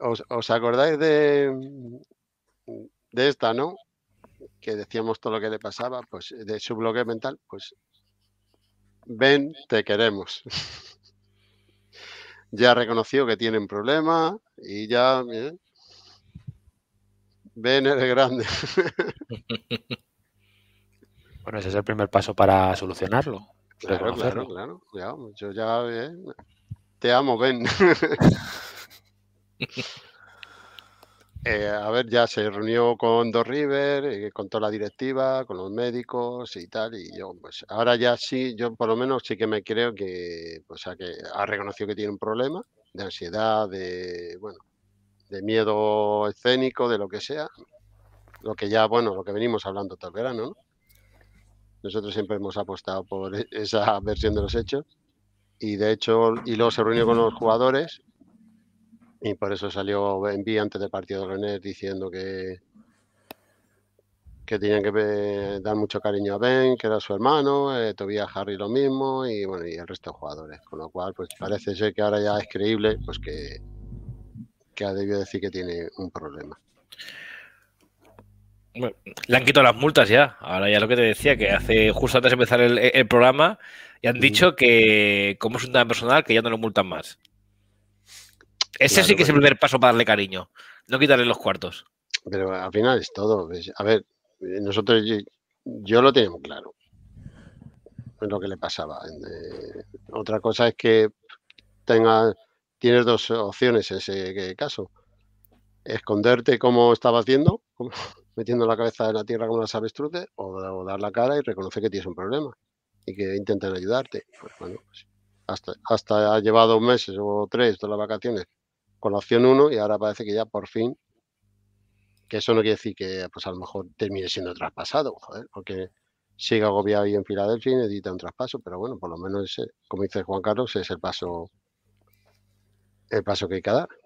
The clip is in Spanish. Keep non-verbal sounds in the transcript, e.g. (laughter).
¿Os, os acordáis de, de esta, no? Que decíamos todo lo que le pasaba, pues de su bloque mental, pues ven, te queremos. (laughs) ya reconoció que tienen problema y ya Ben ¿eh? ven, eres grande. (laughs) bueno, ese es el primer paso para solucionarlo. Claro, claro, claro. yo ya ¿eh? te amo, ven. (laughs) Eh, a ver, ya se reunió con Dos River, eh, con toda la directiva, con los médicos y tal, y yo, pues ahora ya sí, yo por lo menos sí que me creo que, sea, que ha reconocido que tiene un problema de ansiedad, de, bueno, de miedo escénico, de lo que sea, lo que ya, bueno, lo que venimos hablando todo el verano, ¿no? Nosotros siempre hemos apostado por e-, esa versión de los hechos y de hecho, y luego se reunió con los jugadores y por eso salió vía antes del partido de René diciendo que, que tenían que dar mucho cariño a Ben, que era su hermano, eh, Tobias Harry lo mismo y bueno, y el resto de jugadores. Con lo cual, pues parece ser que ahora ya es creíble, pues que, ha debido decir que tiene un problema. le han quitado las multas ya. Ahora ya lo que te decía, que hace justo antes de empezar el, el programa, y han dicho que, como es un tema personal, que ya no lo multan más. Ese sí que es el primer paso para darle cariño, no quitarle los cuartos. Pero al final es todo. A ver, nosotros, yo, lo tengo claro, es lo que le pasaba. Eh, otra cosa es que tenga, tienes dos opciones en ese caso. Esconderte como estaba haciendo, (laughs) metiendo la cabeza en la tierra como una avestruces, o, dar la cara y reconocer que tienes un problema y que intentan ayudarte. Pues pues, hasta, hasta ha llevado meses o tres de las vacaciones con la opción 1 y ahora parece que ya por fin, que eso no quiere decir que pues a lo mejor termine siendo traspasado, joder, porque sigue agobiado ahí en Filadelfia y necesita un traspaso, pero bueno, por lo menos, ese, como dice Juan Carlos, es el paso el paso que hay que dar.